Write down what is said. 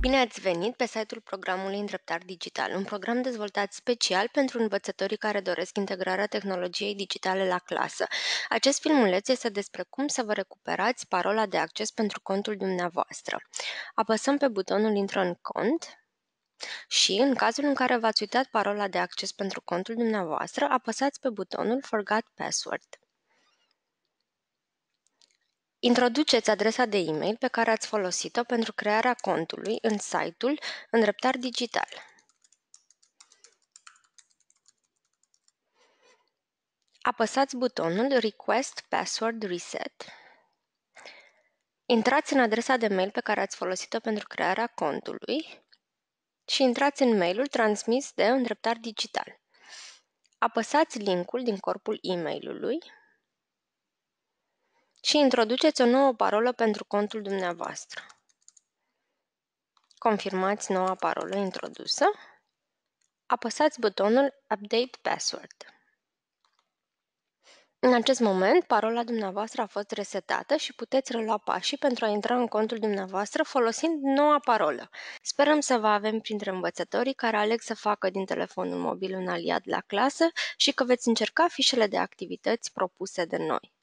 Bine ați venit pe site-ul programului Îndreptar Digital, un program dezvoltat special pentru învățătorii care doresc integrarea tehnologiei digitale la clasă. Acest filmuleț este despre cum să vă recuperați parola de acces pentru contul dumneavoastră. Apăsăm pe butonul Intră în cont și, în cazul în care v-ați uitat parola de acces pentru contul dumneavoastră, apăsați pe butonul Forgot Password. Introduceți adresa de e-mail pe care ați folosit-o pentru crearea contului în site-ul Îndreptar Digital. Apăsați butonul Request Password Reset. Intrați în adresa de mail pe care ați folosit-o pentru crearea contului și intrați în mailul transmis de Îndreptar Digital. Apăsați linkul din corpul e-mailului și introduceți o nouă parolă pentru contul dumneavoastră. Confirmați noua parolă introdusă. Apăsați butonul Update Password. În acest moment, parola dumneavoastră a fost resetată și puteți relua pașii pentru a intra în contul dumneavoastră folosind noua parolă. Sperăm să vă avem printre învățătorii care aleg să facă din telefonul mobil un aliat la clasă și că veți încerca fișele de activități propuse de noi.